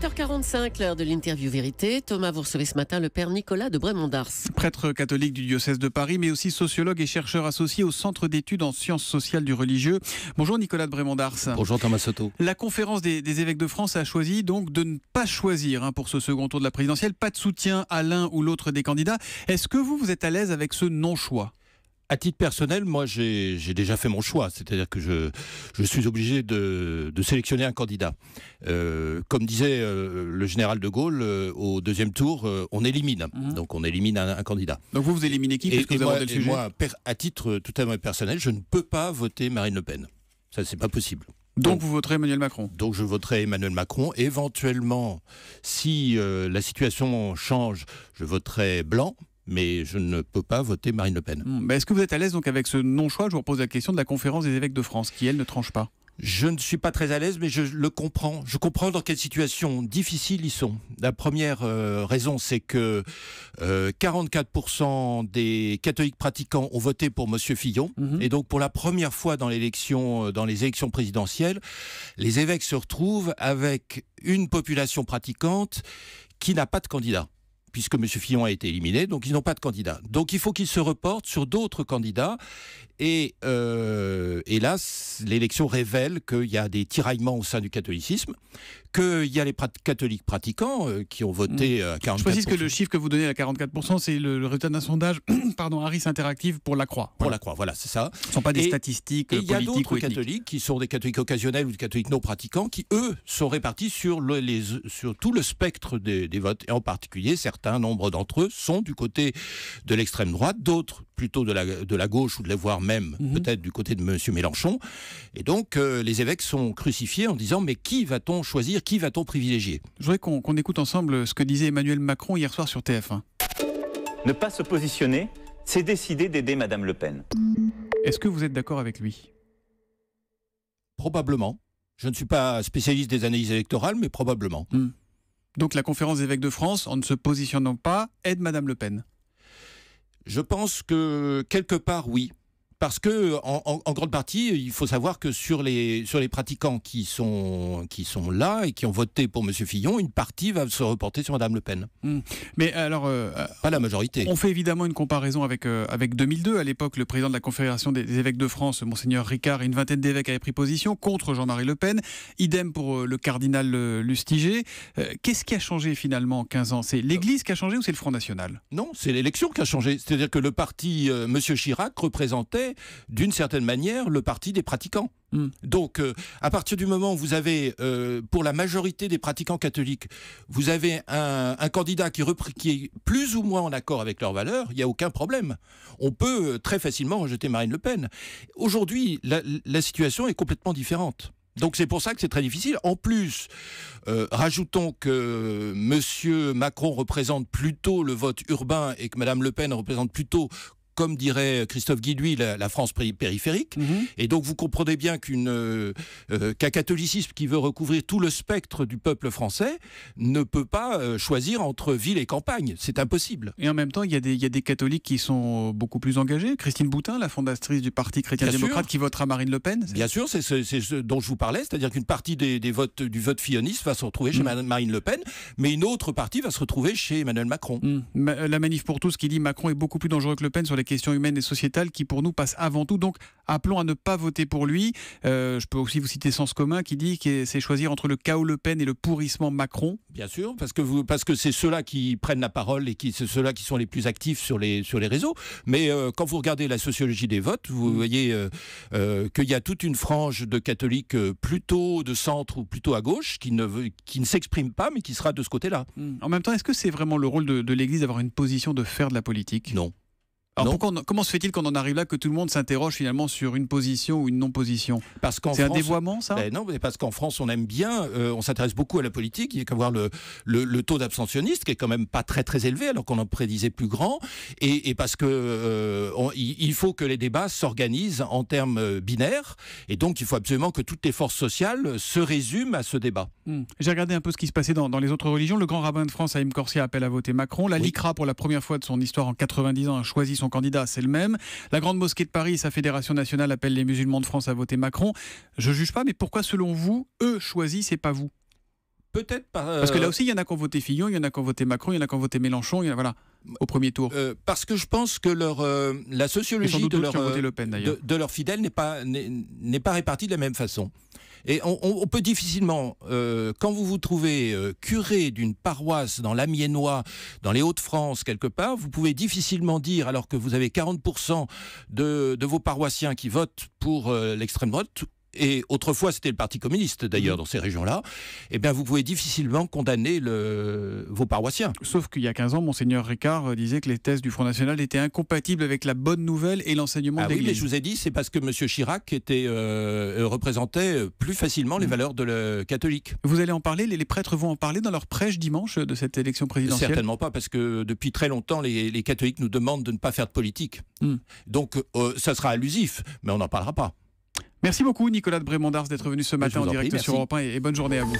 7h45, l'heure de l'interview vérité. Thomas, vous recevez ce matin le père Nicolas de Brémondars. Prêtre catholique du diocèse de Paris, mais aussi sociologue et chercheur associé au Centre d'études en sciences sociales du religieux. Bonjour Nicolas de Brémondars. Bonjour Thomas Soto. La conférence des, évêques de France a choisi donc de ne pas choisir hein, pour ce second tour de la présidentielle, pas de soutien à l'un ou l'autre des candidats. Est-ce que vous, vous êtes à l'aise avec ce non-choix à titre personnel, moi, j'ai déjà fait mon choix. C'est-à-dire que je, suis obligé de, sélectionner un candidat. Euh, comme disait euh, le général de Gaulle, euh, au deuxième tour, on élimine. Mhm. Donc, on élimine un, candidat. Donc, vous, vous éliminez qui et, que moi, à titre tout à fait personnel, je ne peux pas voter Marine Le Pen. Ça, c'est pas possible. Donc, vous voterez Emmanuel Macron Donc je voterai Emmanuel Macron. Éventuellement, si la situation change, je voterai blanc mais je ne peux pas voter Marine Le Pen. Ben, est-ce que vous êtes à l'aise donc avec ce non-choix Je vous repose la question de la conférence des évêques de France, qui elle ne tranche pas. Je ne suis pas très à l'aise, mais je le comprends. Je comprends dans quelle situation difficile ils sont. La première euh, raison, c'est que 44% euh, des catholiques pratiquants ont voté pour M. Fillon, mhm. et donc pour la première fois dans l'élection, euh, dans les élections présidentielles, les évêques se retrouvent avec une population pratiquante qui n'a pas de candidat puisque M. Fillon a été éliminé, donc ils n'ont pas de candidat. Donc il faut qu'ils se reportent sur d'autres candidats. Et euh, hélas, l'élection révèle qu'il y a des tiraillements au sein du catholicisme, qu'il y a les catholiques pratiquants euh, qui ont voté à mm. 44%. Euh, Je précise que le chiffre que vous donnez à 44%, c'est le, résultat d'un sondage, pardon, Harris Interactive pour la Croix. Pour la Croix, voilà, c'est ça. Ce ne sont pas des statistiques et Il y a d'autres catholiques qui sont des catholiques occasionnels ou des catholiques non pratiquants qui, eux, sont répartis sur, les, tout le spectre des, des votes, et en particulier certains certain nombre d'entre eux sont du côté de l'extrême droite, d'autres plutôt de la, de la gauche ou de les voire même mhm. peut-être du côté de M. Mélenchon. Et donc euh, les évêques sont crucifiés en disant mais qui va-t-on choisir, qui va-t-on privilégier Je voudrais qu'on écoute ensemble ce que disait Emmanuel Macron hier soir sur TF1. Ne pas se positionner, c'est décider d'aider Madame Le Pen. Est-ce que vous êtes d'accord avec lui Probablement. Je ne suis pas spécialiste des analyses électorales, mais probablement. Hmm. Donc la conférence des évêques de France, en ne se positionnant pas, aide Madame Le Pen Je pense que quelque part, oui parce que en, grande partie, il faut savoir que sur les sur les pratiquants qui sont qui sont là et qui ont voté pour Monsieur Fillon, une partie va se reporter sur Madame Le Pen. Hmm. Mais alors, euh, euh, pas la majorité. On fait évidemment une comparaison avec euh, avec 2002. À l'époque, le président de la Confédération des, évêques de France, Monseigneur Ricard, et une vingtaine d'évêques avaient pris position contre Jean-Marie Le Pen. Idem pour le cardinal Lustiger. Qu'est-ce qui a changé finalement en 15 ans C'est l'Église qui a changé ou c'est le Front National Non, c'est l'élection qui a changé. C'est-à-dire que le parti Monsieur Chirac représentait d'une certaine manière, le parti des pratiquants. Hmm. Donc, euh, à partir du moment où vous avez, euh, pour la majorité des pratiquants catholiques, vous avez un, candidat qui, est plus ou moins en accord avec leurs valeurs, il n'y a aucun problème. On peut euh, très facilement rejeter Marine Le Pen. Aujourd'hui, la, situation est complètement différente. Donc c'est pour ça que c'est très difficile. En plus, rajoutons que Monsieur Macron représente plutôt le vote urbain et que Madame Le Pen représente plutôt comme dirait Christophe Guidouy, la, France périphérique. Mhm. Et donc vous comprenez bien euh, euh, qu'un catholicisme qui veut recouvrir tout le spectre du peuple français ne peut pas euh, choisir entre ville et campagne. C'est impossible. Et en même temps, il y, a des, y, a des catholiques qui sont beaucoup plus engagés. Christine Boutin, la fondatrice du Parti chrétien-démocrate, qui votera Marine Le Pen. Bien sûr, c'est ce, dont je vous parlais, c'est-à-dire qu'une partie des, des, votes du vote filloniste va se retrouver chez mm. Marine Le Pen, mais une autre partie va se retrouver chez Emmanuel Macron. Mm. La manif pour tous qui dit Macron est beaucoup plus dangereux que Le Pen sur les questions humaines et sociétale qui pour nous passe avant tout. Donc appelons à ne pas voter pour lui. Euh, je peux aussi vous citer Sens commun qui dit que c'est choisir entre le chaos Le Pen et le pourrissement Macron. Bien sûr, parce que vous, parce que c'est ceux-là qui prennent la parole et qui c'est ceux-là qui sont les plus actifs sur les sur les réseaux. Mais euh, quand vous regardez la sociologie des votes, vous mm. voyez euh, qu'il y a toute une frange de catholiques plutôt de centre ou plutôt à gauche qui ne veut, qui ne s'exprime pas, mais qui sera de ce côté-là. Mm. En même temps, est-ce que c'est vraiment le rôle de l'Église d'avoir une position de faire de la politique Non comment se fait-il qu'on en arrive là que tout le monde s'interroge finalement sur une position ou une non-position Parce qu'en c'est un dévoiement ça eh Non, mais parce qu'en France on aime bien, euh, on s'intéresse beaucoup à la politique. Il n'y a qu'à voir le, le, taux d'abstentionniste qui est quand même pas très très élevé alors qu'on en prédisait plus grand, et, parce que euh, il faut que les débats s'organisent en termes euh, binaires, et donc il faut absolument que toutes les forces sociales se résument à ce débat. Hmm. J'ai regardé un peu ce qui se passait dans, les autres religions. Le grand rabbin de France, Haïm Corsia, appelle à voter Macron. La LICRA, pour la première fois de son histoire en 90 ans, a choisi son candidat, c'est le même. La Grande Mosquée de Paris et sa Fédération nationale appellent les musulmans de France à voter Macron. Je ne juge pas, mais pourquoi, selon vous, eux choisissent et pas vous Peut-être pas. Euh, parce que là aussi, il y en a qui ont voté Fillon, il y en a qui ont voté Macron, il y en a qui ont voté Mélenchon, voilà, au premier tour. Euh, parce que je pense que leur, euh, la sociologie de, leur, leurs fidèles n'est pas, n'est pas répartie de la même façon. Et on, peut difficilement, euh, quand vous vous trouvez euh, curé d'une paroisse dans l'Amiénois, dans les Hauts-de-France, quelque part, vous pouvez difficilement dire, alors que vous avez 40% de, vos paroissiens qui votent pour euh, l'extrême droite, et autrefois c'était le Parti communiste d'ailleurs mm. dans ces régions-là, eh bien vous pouvez difficilement condamner le... vos paroissiens. Sauf qu'il y a 15 ans, monseigneur Ricard euh, disait que les thèses du Front National étaient incompatibles avec la bonne nouvelle et l'enseignement ah de Oui, mais je vous ai dit, c'est parce que M. Chirac était, euh, représentait euh, plus facilement les mm. valeurs de le catholique. Vous allez en parler, les, prêtres vont en parler dans leur prêche dimanche de cette élection présidentielle Certainement pas, parce que depuis très longtemps, les, catholiques nous demandent de ne pas faire de politique. Mm. Donc ça sera allusif, mais on n'en parlera pas. Merci beaucoup Nicolas de Brémondars d'être venu ce matin en, direct sur Europe 1 et bonne journée à vous.